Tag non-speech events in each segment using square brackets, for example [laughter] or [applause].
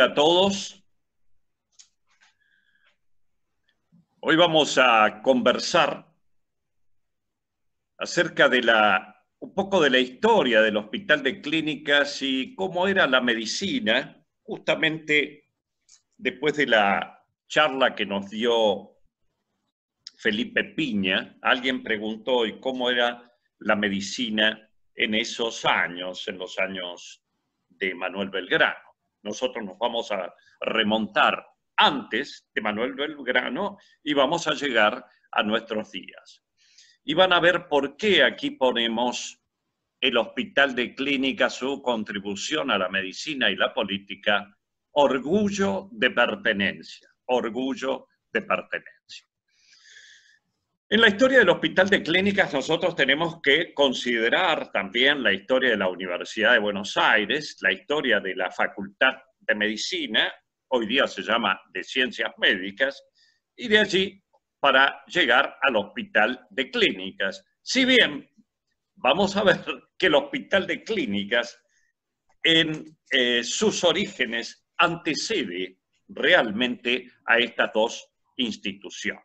a todos. Hoy vamos a conversar acerca de la un poco de la historia del Hospital de Clínicas y cómo era la medicina justamente después de la charla que nos dio Felipe Piña, alguien preguntó y cómo era la medicina en esos años, en los años de Manuel Belgrano nosotros nos vamos a remontar antes de Manuel Belgrano y vamos a llegar a nuestros días. Y van a ver por qué aquí ponemos el Hospital de Clínica, su contribución a la medicina y la política, orgullo de pertenencia, orgullo de pertenencia. En la historia del Hospital de Clínicas nosotros tenemos que considerar también la historia de la Universidad de Buenos Aires, la historia de la Facultad de Medicina, hoy día se llama de Ciencias Médicas, y de allí para llegar al Hospital de Clínicas. Si bien vamos a ver que el Hospital de Clínicas en eh, sus orígenes antecede realmente a estas dos instituciones.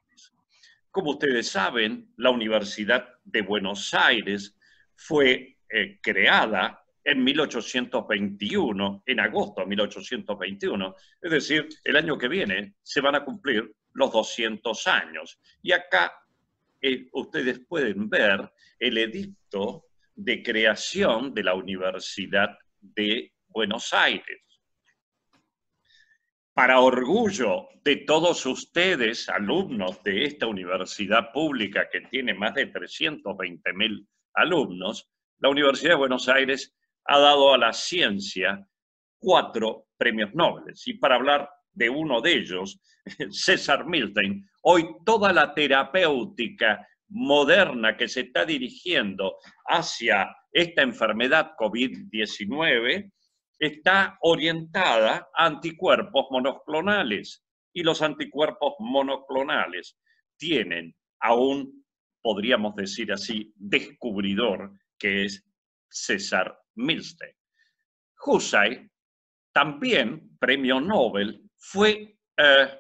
Como ustedes saben, la Universidad de Buenos Aires fue eh, creada en 1821, en agosto de 1821, es decir, el año que viene se van a cumplir los 200 años. Y acá eh, ustedes pueden ver el edicto de creación de la Universidad de Buenos Aires para orgullo de todos ustedes, alumnos de esta universidad pública que tiene más de 320 mil alumnos, la Universidad de Buenos Aires ha dado a la ciencia cuatro premios Nobel. Y para hablar de uno de ellos, [laughs] César Milton, hoy toda la terapéutica moderna que se está dirigiendo hacia esta enfermedad COVID-19 está orientada a anticuerpos monoclonales y los anticuerpos monoclonales tienen a un, podríamos decir así, descubridor que es César Milstein. Husay, también premio Nobel, fue eh,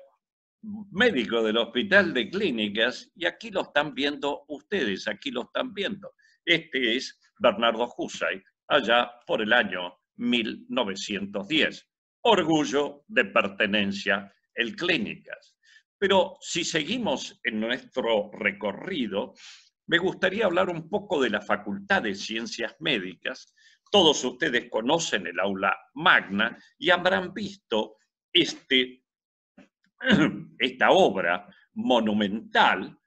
médico del Hospital de Clínicas y aquí lo están viendo ustedes, aquí lo están viendo. Este es Bernardo Husay, allá por el año 1910. Orgullo de pertenencia el Clínicas. Pero si seguimos en nuestro recorrido, me gustaría hablar un poco de la Facultad de Ciencias Médicas. Todos ustedes conocen el aula magna y habrán visto este, [clears throat] esta obra monumental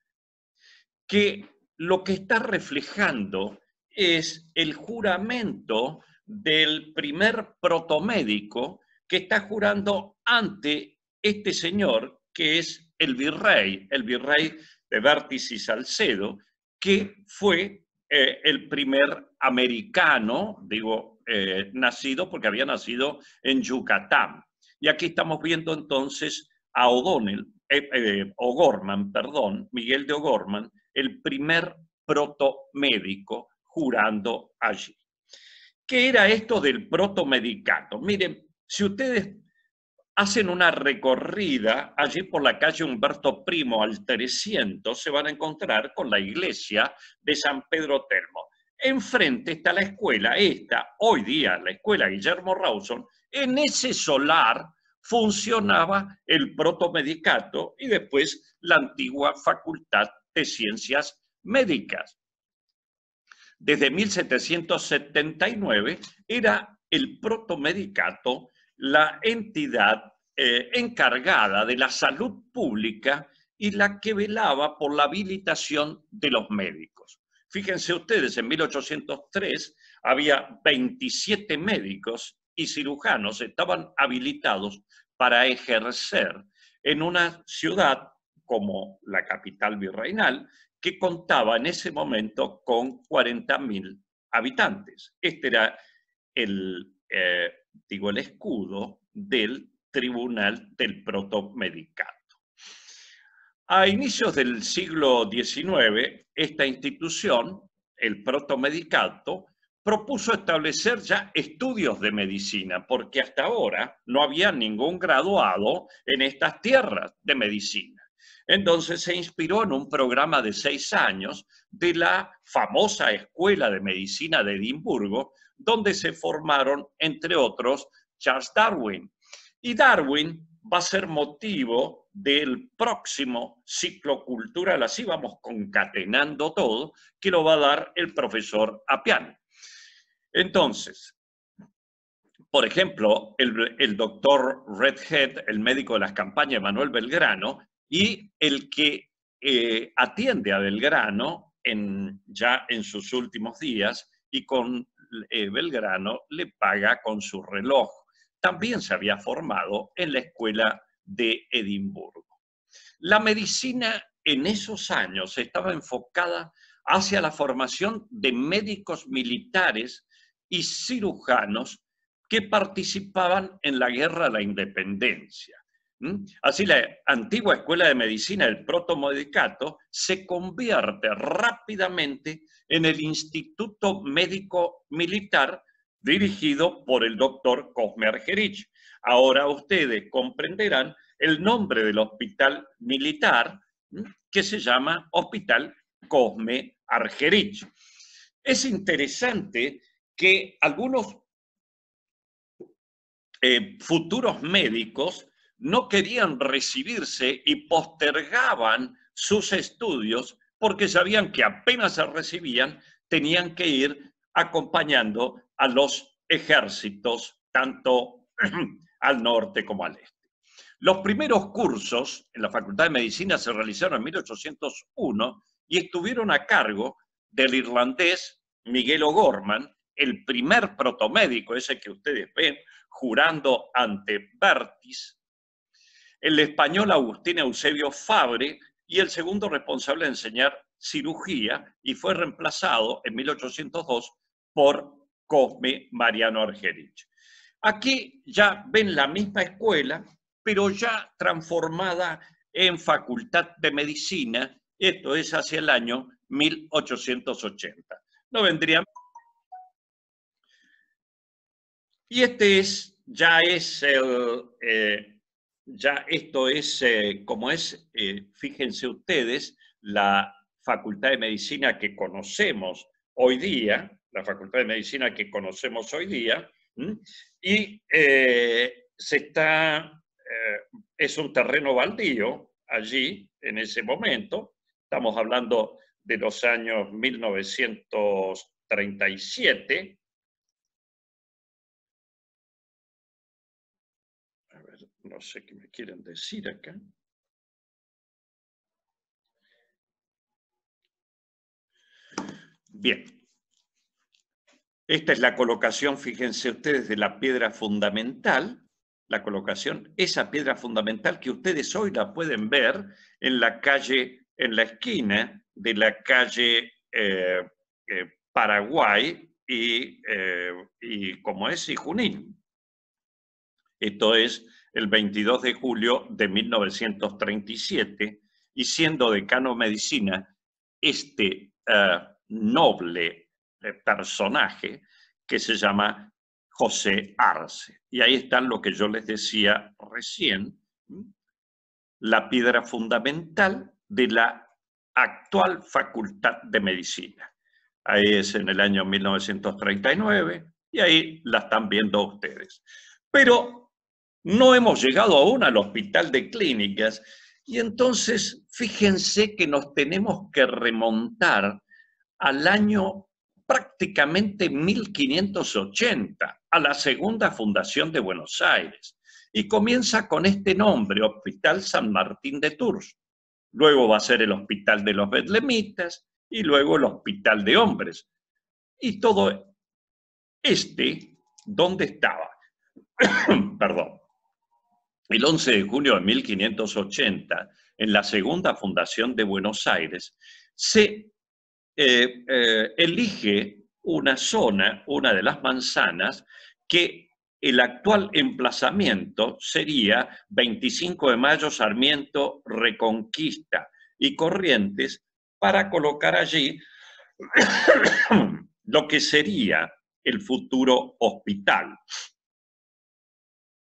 que lo que está reflejando es el juramento del primer protomédico que está jurando ante este señor, que es el virrey, el virrey de Vértiz y Salcedo, que fue eh, el primer americano, digo, eh, nacido porque había nacido en Yucatán. Y aquí estamos viendo entonces a O'Donnell, eh, O'Gorman, perdón, Miguel de O'Gorman, el primer protomédico jurando allí. ¿Qué era esto del protomedicato? Miren, si ustedes hacen una recorrida allí por la calle Humberto Primo al 300, se van a encontrar con la iglesia de San Pedro Telmo. Enfrente está la escuela, esta, hoy día, la escuela Guillermo Rawson. En ese solar funcionaba el protomedicato y después la antigua Facultad de Ciencias Médicas desde 1779, era el protomedicato la entidad eh, encargada de la salud pública y la que velaba por la habilitación de los médicos. Fíjense ustedes, en 1803 había 27 médicos y cirujanos estaban habilitados para ejercer en una ciudad como la capital virreinal que contaba en ese momento con 40.000 habitantes. Este era el, eh, digo, el escudo del tribunal del protomedicato. A inicios del siglo XIX, esta institución, el protomedicato, propuso establecer ya estudios de medicina, porque hasta ahora no había ningún graduado en estas tierras de medicina. Entonces se inspiró en un programa de seis años de la famosa Escuela de Medicina de Edimburgo, donde se formaron, entre otros, Charles Darwin. Y Darwin va a ser motivo del próximo ciclo cultural, así vamos concatenando todo, que lo va a dar el profesor Apiano. Entonces, por ejemplo, el, el, doctor Redhead, el médico de las campañas, Manuel Belgrano, y el que eh, atiende a Belgrano ya en sus últimos días y con eh, Belgrano le paga con su reloj. También se había formado en la escuela de Edimburgo. La medicina en esos años estaba enfocada hacia la formación de médicos militares y cirujanos que participaban en la guerra de la independencia. ¿Mm? Así la antigua escuela de medicina, el protomedicato, se convierte rápidamente en el Instituto Médico Militar dirigido por el doctor Cosme Argerich. Ahora ustedes comprenderán el nombre del hospital militar que se llama Hospital Cosme Argerich. Es interesante que algunos eh, futuros médicos no querían recibirse y postergaban sus estudios porque sabían que apenas se recibían tenían que ir acompañando a los ejércitos, tanto [clears throat] al norte como al este. Los primeros cursos en la Facultad de Medicina se realizaron en 1801 y estuvieron a cargo del irlandés Miguel O'Gorman, el primer protomédico, ese que ustedes ven, jurando ante Bertis, el español Agustín Eusebio Fabre y el segundo responsable de enseñar cirugía y fue reemplazado en 1802 por Cosme Mariano Argerich. Aquí ya ven la misma escuela, pero ya transformada en Facultad de Medicina, esto es hacia el año 1880. No vendrían. Y este es, ya es el eh, ya esto es, eh, como es, eh, fíjense ustedes, la Facultad de Medicina que conocemos hoy día, la Facultad de Medicina que conocemos hoy día, y eh, se está, es un terreno baldío allí en ese momento, estamos hablando de los años 1937, no sé qué me quieren decir acá. Bien. Esta es la colocación, fíjense ustedes, de la piedra fundamental, la colocación, esa piedra fundamental que ustedes hoy la pueden ver en la calle, en la esquina de la calle eh, eh, Paraguay eh, y, como es, y Junín. Esto es el 22 de julio de 1937 y siendo decano de medicina, este eh, noble eh, personaje que se llama José Arce. Y ahí están lo que yo les decía recién, la piedra fundamental de la actual Facultad de Medicina. Ahí es en el año 1939 y ahí la están viendo ustedes. Pero no hemos llegado aún al hospital de clínicas y entonces fíjense que nos tenemos que remontar al año prácticamente 1580, a la segunda fundación de Buenos Aires, y comienza con este nombre, Hospital San Martín de Tours. Luego va a ser el Hospital de los Betlemitas y luego el Hospital de Hombres. Y todo este, ¿dónde estaba? [coughs] Perdón. El 11 de junio de 1580, en la segunda fundación de Buenos Aires, se eh, eh, elige una zona, una de las manzanas, que el actual emplazamiento sería 25 de mayo Sarmiento Reconquista y Corrientes para colocar allí [coughs] lo que sería el futuro hospital.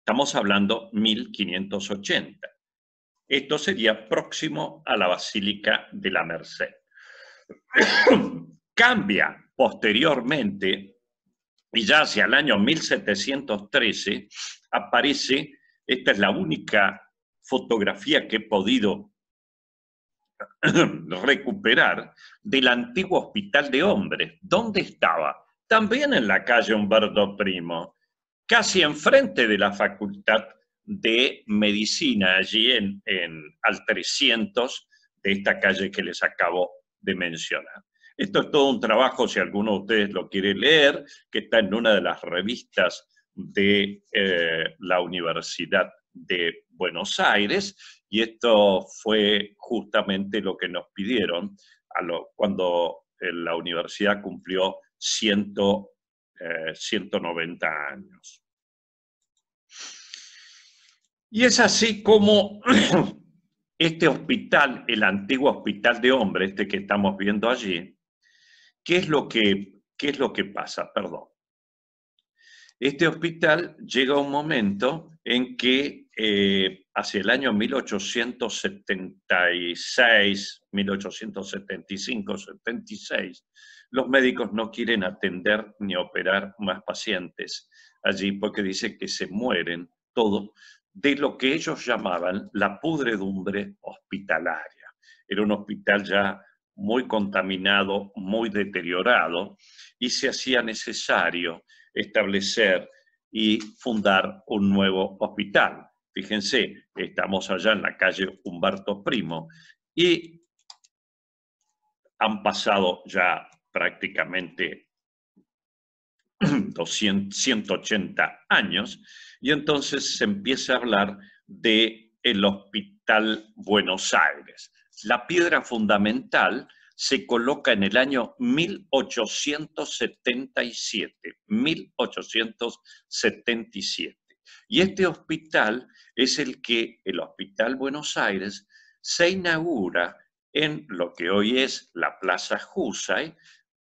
Estamos hablando 1580. Esto sería próximo a la Basílica de la Merced. [coughs] Cambia posteriormente y ya hacia el año 1713 aparece, esta es la única fotografía que he podido [coughs] recuperar, del antiguo hospital de hombres. ¿Dónde estaba? También en la calle Humberto Primo casi enfrente de la Facultad de Medicina, allí en, al 300 de esta calle que les acabo de mencionar. Esto es todo un trabajo, si alguno de ustedes lo quiere leer, que está en una de las revistas de eh, la Universidad de Buenos Aires, y esto fue justamente lo que nos pidieron cuando eh, la universidad cumplió 100 190 eh, años. Y es así como [clears throat] este hospital, el antiguo hospital de hombres, este que estamos viendo allí, ¿qué es lo que, qué es lo que pasa? Perdón. Este hospital llega a un momento en que eh, hacia el año 1876, 1875, 76, los médicos no quieren atender ni operar más pacientes allí porque dice que se mueren todos de lo que ellos llamaban la pudredumbre hospitalaria. Era un hospital ya muy contaminado, muy deteriorado, y se hacía necesario establecer y fundar un nuevo hospital. Fíjense, estamos allá en la calle Humberto Primo y han pasado ya prácticamente 200, [clears throat] 180 años, y entonces se empieza a hablar de el Hospital Buenos Aires. La piedra fundamental se coloca en el año 1877, 1877. Y este hospital es el que, el Hospital Buenos Aires, se inaugura en lo que hoy es la Plaza Jusay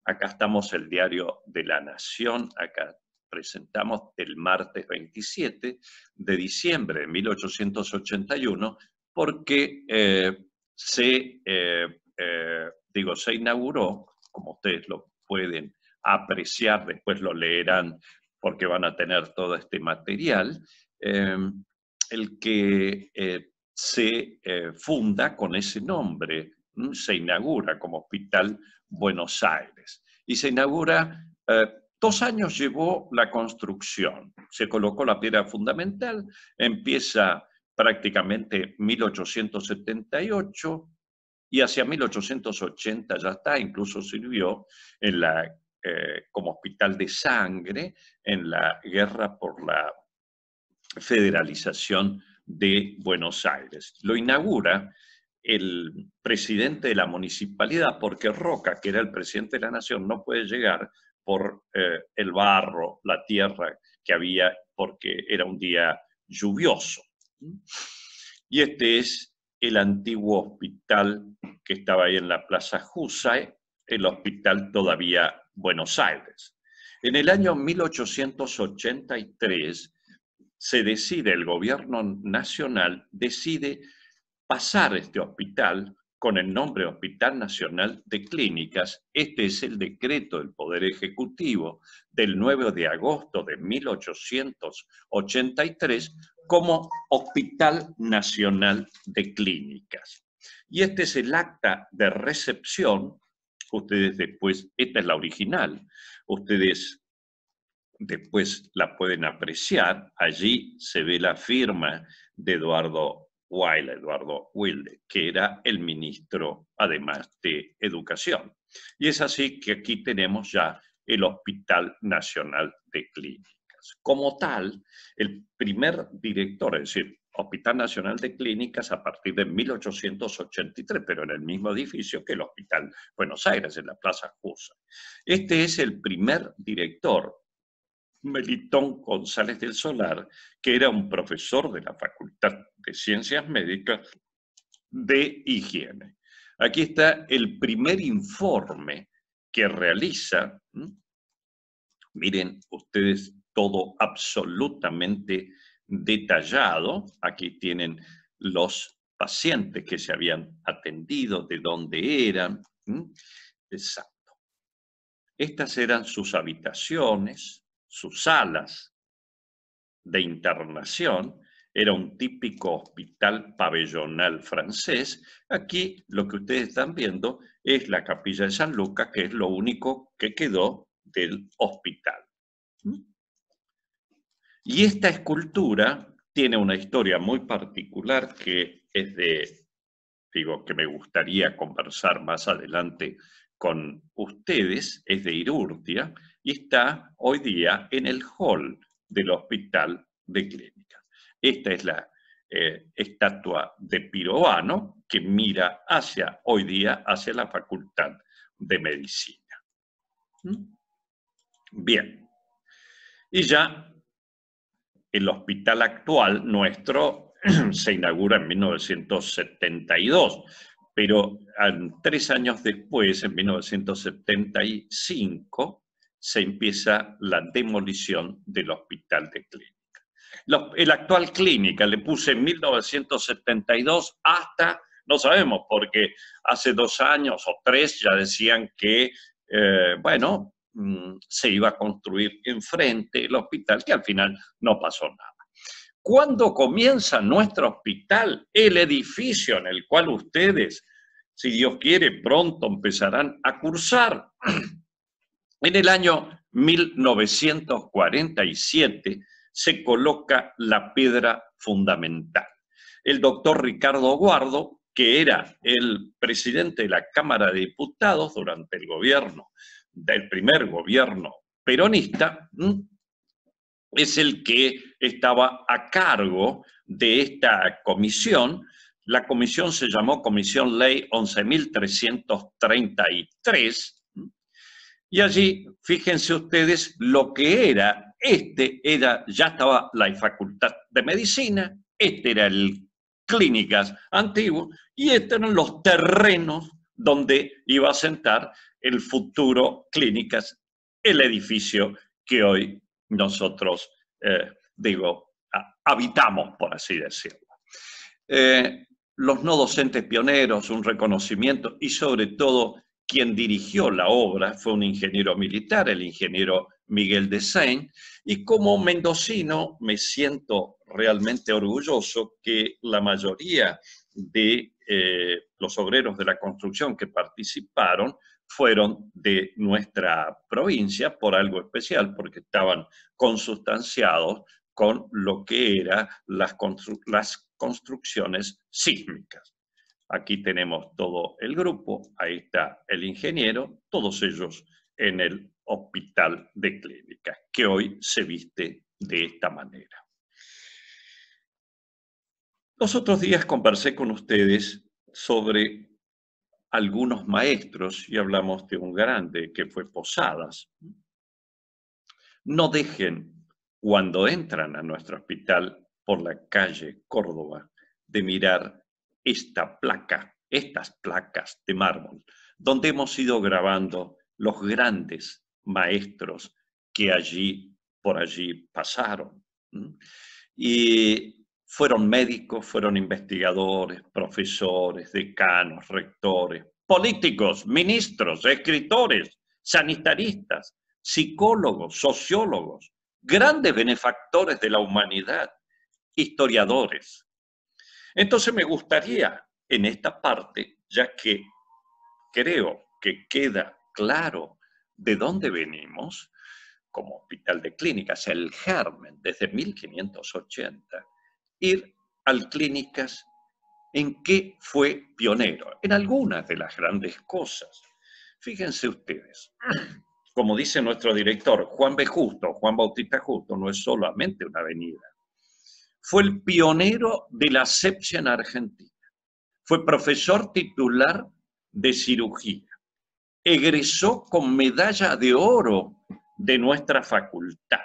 Acá estamos el diario de la Nación, acá presentamos el martes 27 de diciembre de 1881, porque eh, se, eh, eh, digo, se inauguró, como ustedes lo pueden apreciar, después lo leerán porque van a tener todo este material, em, el que se funda con ese nombre, se inaugura como hospital Buenos Aires. Y se inaugura, eh, dos años llevó la construcción, se colocó la piedra fundamental, empieza prácticamente 1878 y hacia 1880 ya está, incluso sirvió eh, como hospital de sangre en la guerra por la federalización de Buenos Aires. Lo inaugura el presidente de la municipalidad, porque Roca, que era el presidente de la nación, no puede llegar por eh, el barro, la tierra que había, porque era un día lluvioso. Y este es el antiguo hospital que estaba ahí en la Plaza Jusae, el hospital todavía Buenos Aires. En el año 1883 se decide, el gobierno nacional decide pasar este hospital con el nombre Hospital Nacional de Clínicas. Este es el decreto del Poder Ejecutivo del 9 de agosto de 1883 como Hospital Nacional de Clínicas. Y este es el acta de recepción. Ustedes después, esta es la original, ustedes después la pueden apreciar. Allí se ve la firma de Eduardo Eduardo Wilde, que era el ministro además de Educación. Y es así que aquí tenemos ya el Hospital Nacional de Clínicas. Como tal, el primer director, es decir, Hospital Nacional de Clínicas a partir de 1883, pero en el mismo edificio que el Hospital Buenos Aires, en la Plaza Cusa. Este es el primer director Melitón González del Solar, que era un profesor de la Facultad de Ciencias Médicas de Higiene. Aquí está el primer informe que realiza. Miren ustedes todo absolutamente detallado. Aquí tienen los pacientes que se habían atendido, de dónde eran. Exacto. Estas eran sus habitaciones, sus salas de internación era un típico hospital pabellonal francés. Aquí lo que ustedes están viendo es la capilla de San Lucas, que es lo único que quedó del hospital. Y esta escultura tiene una historia muy particular que es de, digo, que me gustaría conversar más adelante con ustedes, es de Irurtia, y está hoy día en el hall del Hospital de Clínica. Esta es la eh, estatua de Pirovano que mira hacia hoy día hacia la Facultad de Medicina. ¿Mm? Bien. Y ya el hospital actual nuestro [clears throat] se inaugura en 1972, pero ah, tres años después, en 1975, se empieza la demolición del hospital de clínica. La, el actual clínica le puse en 1972 hasta, no sabemos, porque hace dos años o tres ya decían que, eh, bueno, mm, se iba a construir enfrente el hospital, que al final no pasó nada. Cuando comienza nuestro hospital, el edificio en el cual ustedes, si Dios quiere, pronto empezarán a cursar, en el año 1947 se coloca la piedra fundamental. El doctor Ricardo Guardo, que era el presidente de la Cámara de Diputados durante el gobierno, del primer gobierno peronista, mm, es el que estaba a cargo de esta comisión. La comisión se llamó Comisión Ley 11.333 y allí, fíjense ustedes lo que era. Este era, ya estaba la Facultad de Medicina, este era el Clínicas Antiguo, y estos eran los terrenos donde iba a sentar el futuro Clínicas, el edificio que hoy nosotros, eh, digo, habitamos, por así decirlo. Eh, los no docentes pioneros, un reconocimiento y sobre todo quien dirigió la obra fue un ingeniero militar, el ingeniero Miguel de Saint, y como mendocino me siento realmente orgulloso que la mayoría de eh, los obreros de la construcción que participaron fueron de nuestra provincia por algo especial, porque estaban consustanciados con lo que eran las construcciones sísmicas. Aquí tenemos todo el grupo, ahí está el ingeniero, todos ellos en el hospital de clínicas, que hoy se viste de esta manera. Los otros días conversé con ustedes sobre algunos maestros y hablamos de un grande que fue Posadas. No dejen cuando entran a nuestro hospital por la calle Córdoba de mirar esta placa, estas placas de mármol, donde hemos ido grabando los grandes maestros que allí, por allí pasaron. Y fueron médicos, fueron investigadores, profesores, decanos, rectores, políticos, ministros, escritores, sanitaristas, psicólogos, sociólogos, grandes benefactores de la humanidad, historiadores, entonces me gustaría en esta parte, ya que creo que queda claro de dónde venimos, como hospital de clínicas, el germen desde 1580, ir al clínicas en que fue pionero, en algunas de las grandes cosas. Fíjense ustedes, como dice nuestro director, Juan B. Justo, Juan Bautista Justo, no es solamente una avenida, fue el pionero de la asepsia en Argentina. Fue profesor titular de cirugía. Egresó con medalla de oro de nuestra facultad.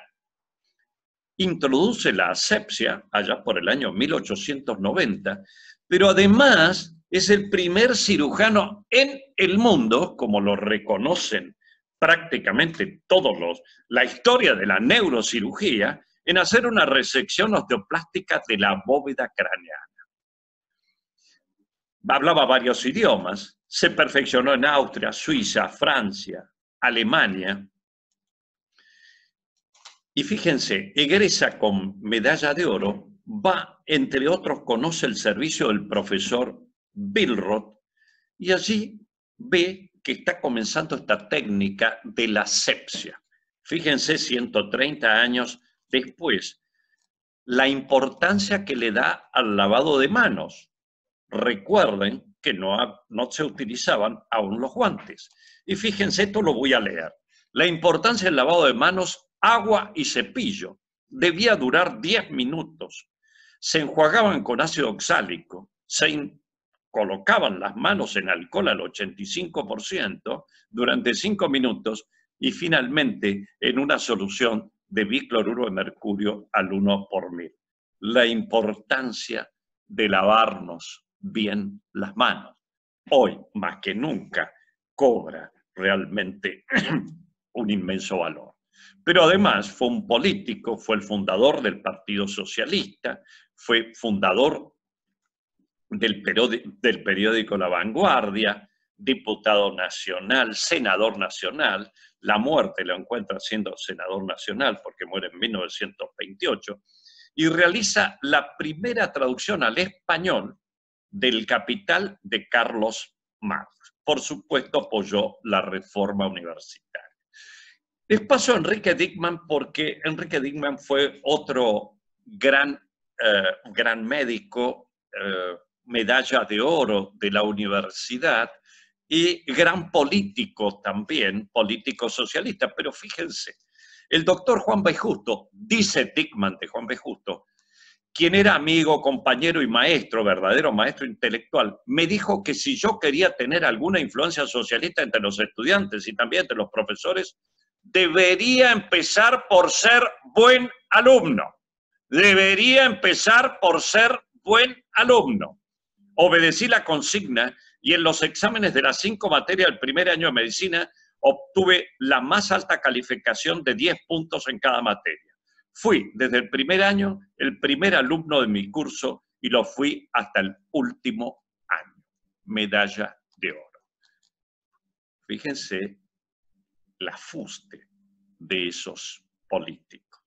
Introduce la asepsia allá por el año 1890, pero además es el primer cirujano en el mundo, como lo reconocen prácticamente todos los, la historia de la neurocirugía, en hacer una resección osteoplástica de la bóveda craneana. Hablaba varios idiomas, se perfeccionó en Austria, Suiza, Francia, Alemania. Y fíjense, egresa con medalla de oro, va, entre otros, conoce el servicio del profesor Billroth y allí ve que está comenzando esta técnica de la sepsia. Fíjense, 130 años Después, la importancia que le da al lavado de manos. Recuerden que no, se utilizaban aún los guantes. Y fíjense, esto lo voy a leer. La importancia del lavado de manos, agua y cepillo. Debía durar 10 minutos. Se enjuagaban con ácido oxálico, se colocaban las manos en alcohol al 85% durante 5 minutos y finalmente en una solución de bicloruro de mercurio al 1 por mil. La importancia de lavarnos bien las manos. Hoy, más que nunca, cobra realmente [clears throat] un inmenso valor. Pero además fue un político, fue el fundador del Partido Socialista, fue fundador del, periódico La Vanguardia, diputado nacional, senador nacional, la muerte lo encuentra siendo senador nacional porque muere en 1928, y realiza la primera traducción al español del Capital de Carlos Marx. Por supuesto, apoyó la reforma universitaria. Les paso a Enrique Dickman porque Enrique Dickman fue otro gran, eh, gran médico, eh, medalla de oro de la universidad, y gran político también, político socialista. Pero fíjense, el doctor Juan Justo, dice Dickman de Juan Bejusto, quien era amigo, compañero y maestro, verdadero maestro intelectual, me dijo que si yo quería tener alguna influencia socialista entre los estudiantes y también entre los profesores, debería empezar por ser buen alumno. Debería empezar por ser buen alumno. Obedecí la consigna y en los exámenes de las cinco materias del primer año de medicina obtuve la más alta calificación de 10 puntos en cada materia. Fui desde el primer año el primer alumno de mi curso y lo fui hasta el último año. Medalla de oro. Fíjense la fuste de esos políticos.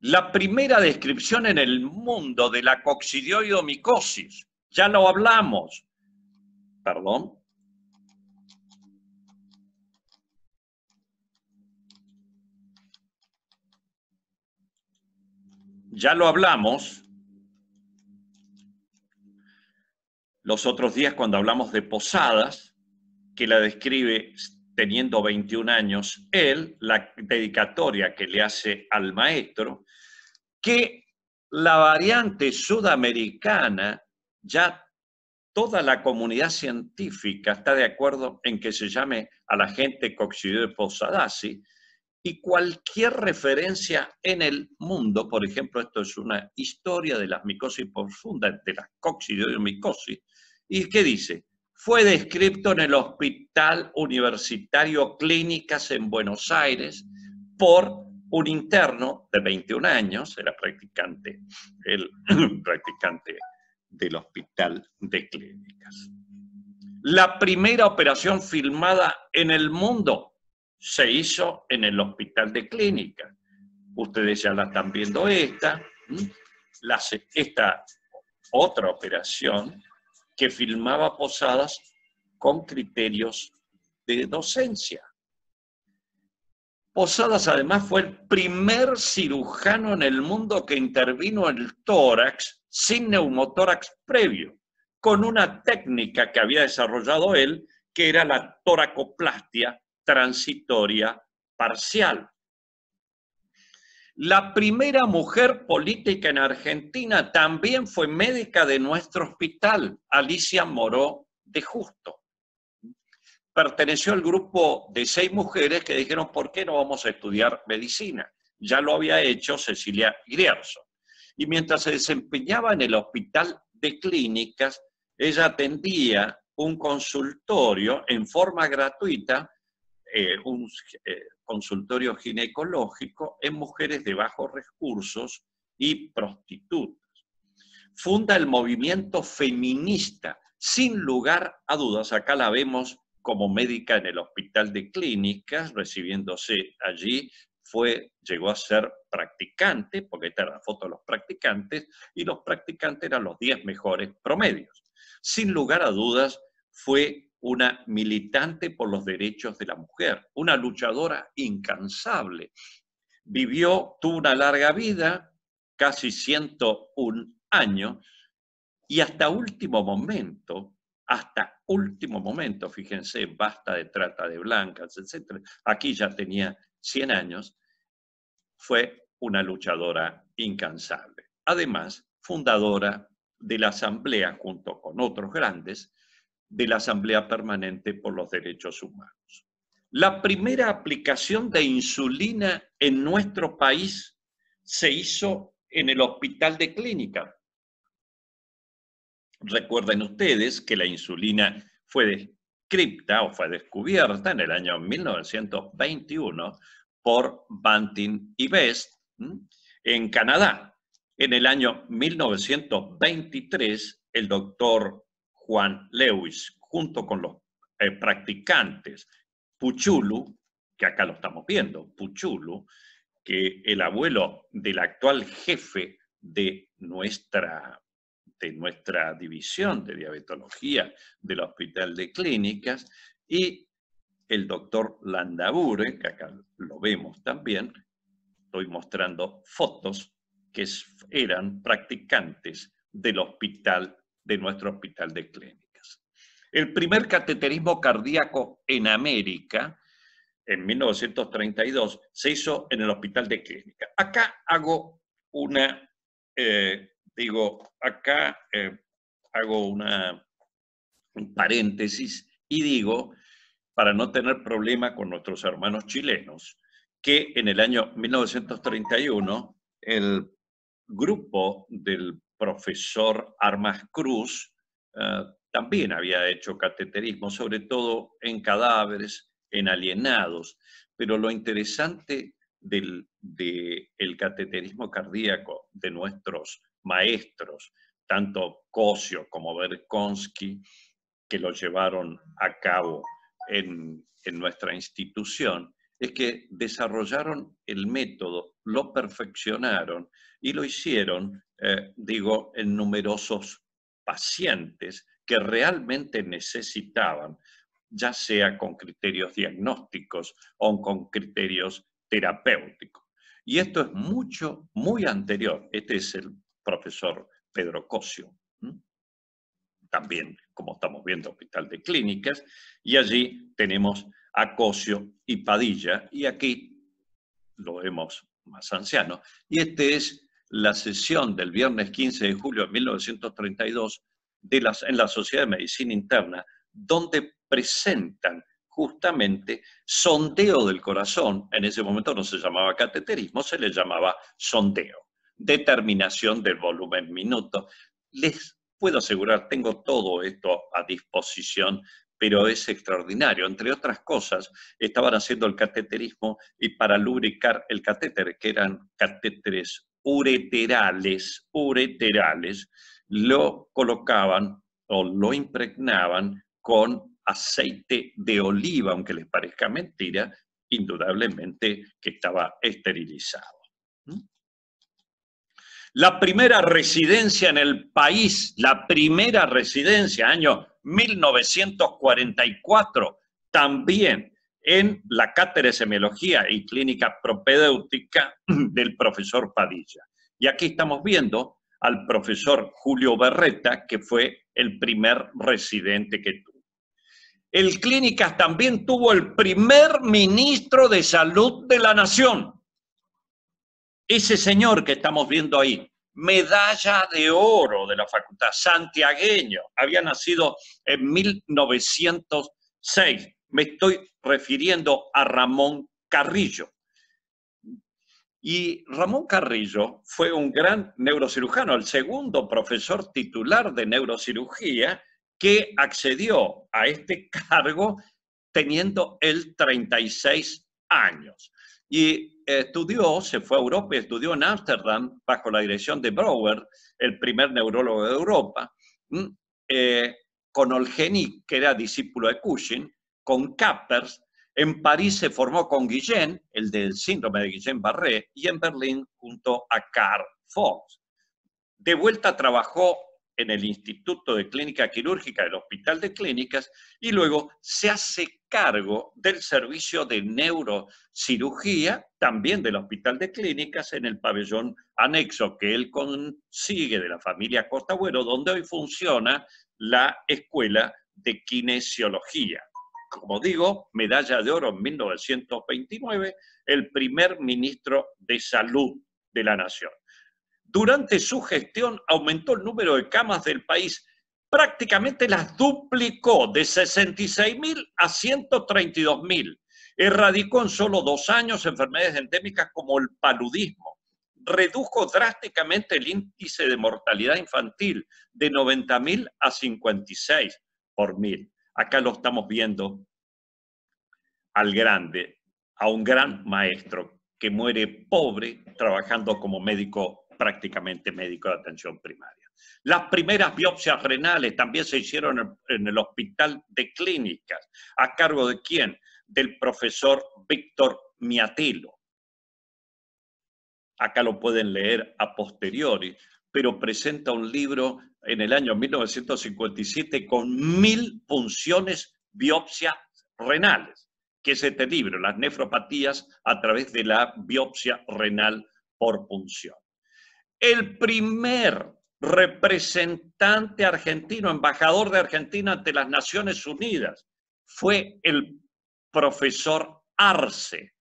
La primera descripción en el mundo de la coccidioidomicosis ya lo hablamos. Perdón. Ya lo hablamos los otros días cuando hablamos de posadas, que la describe teniendo 21 años él, la dedicatoria que le hace al maestro, que la variante sudamericana ya toda la comunidad científica está de acuerdo en que se llame a la gente Coccidio de Posadasi y cualquier referencia en el mundo, por ejemplo, esto es una historia de las micosis profundas, de las micosis, y que dice, fue descrito en el Hospital Universitario Clínicas en Buenos Aires por un interno de 21 años, era practicante, el [clears throat] practicante del Hospital de Clínicas. La primera operación filmada en el mundo se hizo en el Hospital de Clínicas. Ustedes ya la están viendo esta, esta otra operación que filmaba Posadas con criterios de docencia. Posadas además fue el primer cirujano en el mundo que intervino el tórax sin neumotórax previo, con una técnica que había desarrollado él, que era la toracoplastia transitoria parcial. La primera mujer política en Argentina también fue médica de nuestro hospital, Alicia Moró de Justo perteneció al grupo de seis mujeres que dijeron, ¿por qué no vamos a estudiar medicina? Ya lo había hecho Cecilia Grierson. Y mientras se desempeñaba en el hospital de clínicas, ella atendía un consultorio en forma gratuita, eh, un eh, consultorio ginecológico en mujeres de bajos recursos y prostitutas. Funda el movimiento feminista, sin lugar a dudas, acá la vemos como médica en el Hospital de Clínicas, recibiéndose allí, fue, llegó a ser practicante, porque esta era la foto de los practicantes, y los practicantes eran los 10 mejores promedios. Sin lugar a dudas, fue una militante por los derechos de la mujer, una luchadora incansable. Vivió, tuvo una larga vida, casi 101 años, y hasta último momento, hasta último momento, fíjense, basta de trata de blancas, etc. Aquí ya tenía 100 años, fue una luchadora incansable. Además, fundadora de la Asamblea, junto con otros grandes, de la Asamblea Permanente por los Derechos Humanos. La primera aplicación de insulina en nuestro país se hizo en el Hospital de Clínica, Recuerden ustedes que la insulina fue descripta o fue descubierta en el año 1921 por Banting y Best en Canadá. En el año 1923, el doctor Juan Lewis, junto con los eh, practicantes Puchulu, que acá lo estamos viendo, Puchulu, que el abuelo del actual jefe de nuestra de nuestra división de diabetología del Hospital de Clínicas y el doctor Landabure, que acá lo vemos también, estoy mostrando fotos que eran practicantes del hospital, de nuestro hospital de clínicas. El primer cateterismo cardíaco en América, en 1932, se hizo en el hospital de Clínicas. Acá hago una eh, Digo, acá eh, hago una, paréntesis y digo, para no tener problema con nuestros hermanos chilenos, que en el año 1931 el grupo del profesor Armas Cruz eh, también había hecho cateterismo, sobre todo en cadáveres, en alienados. Pero lo interesante del cateterismo cardíaco de nuestros maestros, tanto Cosio como Berkonski, que lo llevaron a cabo en, nuestra institución, es que desarrollaron el método, lo perfeccionaron y lo hicieron, eh, digo, en numerosos pacientes que realmente necesitaban, ya sea con criterios diagnósticos o con criterios terapéuticos. Y esto es mucho, muy anterior. Este es el profesor Pedro Cosio. También, como estamos viendo, Hospital de Clínicas. Y allí tenemos a Cosio y Padilla. Y aquí lo vemos más anciano. Y esta es la sesión del viernes 15 de julio de 1932 de las, en la Sociedad de Medicina Interna, donde presentan justamente sondeo del corazón. En ese momento no se llamaba cateterismo, se le llamaba sondeo determinación del volumen minuto. Les puedo asegurar, tengo todo esto a disposición, pero es extraordinario. Entre otras cosas, estaban haciendo el cateterismo y para lubricar el catéter, que eran catéteres ureterales, ureterales, lo colocaban o lo impregnaban con aceite de oliva, aunque les parezca mentira, indudablemente que estaba esterilizado. ¿Mm? la primera residencia en el país, la primera residencia, año 1944, también en la cátedra de semiología y clínica propedéutica [clears throat] del profesor Padilla. Y aquí estamos viendo al profesor Julio Berreta, que fue el primer residente que tuvo. El Clínicas también tuvo el primer ministro de Salud de la Nación, ese señor que estamos viendo ahí, medalla de oro de la facultad, santiagueño, había nacido en 1906. Me estoy refiriendo a Ramón Carrillo. Y Ramón Carrillo fue un gran neurocirujano, el segundo profesor titular de neurocirugía que accedió a este cargo teniendo él 36 años. Y estudió, se fue a Europa y estudió en Ámsterdam bajo la dirección de Brouwer, el primer neurólogo de Europa, eh, con Olgeni, que era discípulo de Cushing, con Kappers. En París se formó con Guillén, el del síndrome de Guillén-Barré, y en Berlín junto a Karl Fox. De vuelta trabajó en el Instituto de Clínica Quirúrgica del Hospital de Clínicas y luego se hace cargo del servicio de neurocirugía, también del Hospital de Clínicas, en el pabellón anexo que él consigue de la familia Costa Bueno, donde hoy funciona la Escuela de Kinesiología. Como digo, medalla de oro en 1929, el primer ministro de Salud de la Nación durante su gestión aumentó el número de camas del país, prácticamente las duplicó de 66.000 a 132.000. Erradicó en solo dos años enfermedades endémicas como el paludismo. Redujo drásticamente el índice de mortalidad infantil de 90.000 a 56 por mil. Acá lo estamos viendo al grande, a un gran maestro que muere pobre trabajando como médico prácticamente médico de atención primaria. Las primeras biopsias renales también se hicieron en el Hospital de Clínicas. ¿A cargo de quién? Del profesor Víctor Miatelo. Acá lo pueden leer a posteriori, pero presenta un libro en el año 1957 con mil punciones biopsias renales, que es este libro, las nefropatías a través de la biopsia renal por punción el primer representante argentino, embajador de Argentina ante las Naciones Unidas, fue el profesor Arce.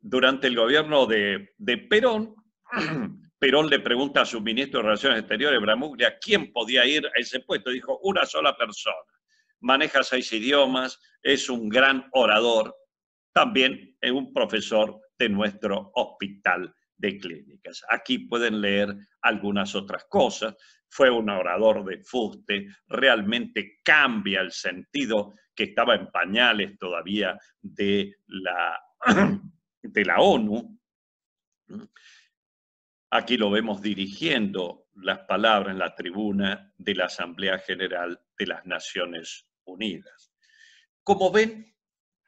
Durante el gobierno de, Perón, [clears throat] Perón le pregunta a su ministro de Relaciones Exteriores, Bramuglia, quién podía ir a ese puesto. Dijo, una sola persona. Maneja seis idiomas, es un gran orador, también es un profesor de nuestro hospital clínicas. Aquí pueden leer algunas otras cosas. Fue un orador de fuste, realmente cambia el sentido que estaba en pañales todavía de la, [clears throat] de la ONU. Aquí lo vemos dirigiendo las palabras en la tribuna de la Asamblea General de las Naciones Unidas. Como ven,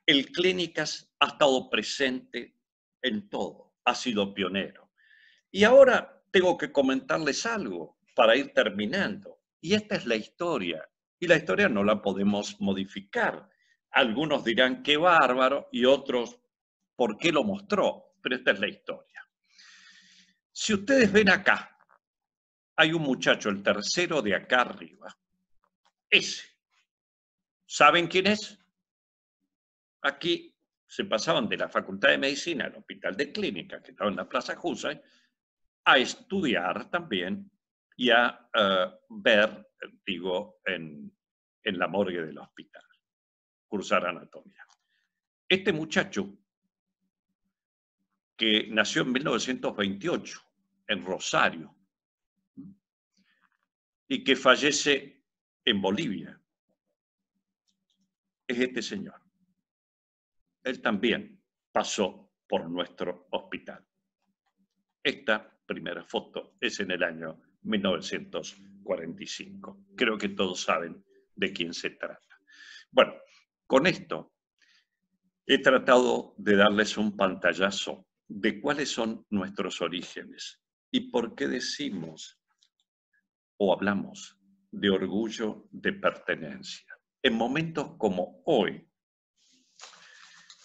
el Clínicas ha estado presente en todo ha sido pionero. Y ahora tengo que comentarles algo para ir terminando. Y esta es la historia. Y la historia no la podemos modificar. Algunos dirán qué bárbaro y otros por qué lo mostró. Pero esta es la historia. Si ustedes ven acá, hay un muchacho, el tercero de acá arriba. Ese. ¿Saben quién es? Aquí se pasaban de la Facultad de Medicina al Hospital de clínica, que estaba en la Plaza Jusa, a estudiar también y a eh, ver, eh, digo, en, en la morgue del hospital, cursar anatomía. Este muchacho, que nació en 1928 en Rosario y que fallece en Bolivia, es este señor él también pasó por nuestro hospital. Esta primera foto es en el año 1945. Creo que todos saben de quién se trata. Bueno, con esto he tratado de darles un pantallazo de cuáles son nuestros orígenes y por qué decimos o hablamos de orgullo de pertenencia. En momentos como hoy,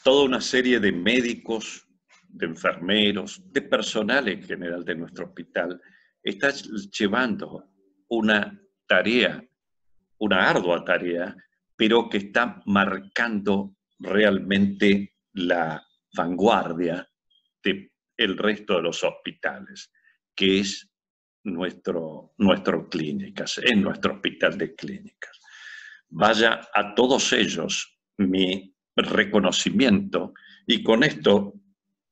toda una serie de médicos, de enfermeros, de personal en general de nuestro hospital, está llevando una tarea, una ardua tarea, pero que está marcando realmente la vanguardia del resto de los hospitales, que es nuestro, nuestro clínicas, en nuestro hospital de clínicas. Vaya a todos ellos mi reconocimiento. Y con esto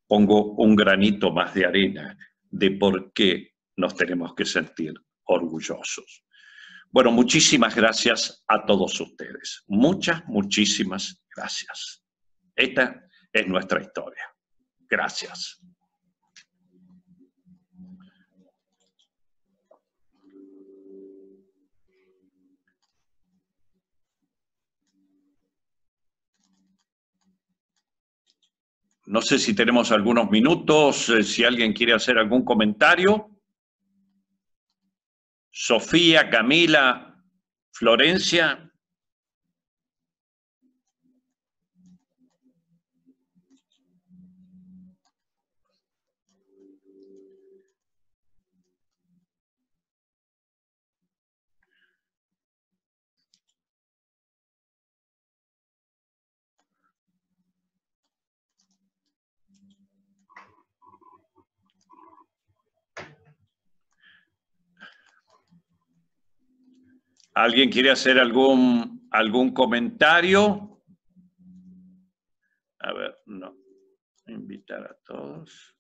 pongo un granito más de arena de por qué nos tenemos que sentir orgullosos. Bueno, muchísimas gracias a todos ustedes. Muchas, muchísimas gracias. Esta es nuestra historia. Gracias. No sé si tenemos algunos minutos, eh, si alguien quiere hacer algún comentario. Sofía, Camila, Florencia. ¿Alguien quiere hacer algún, comentario? A ver, no. Invitar a todos.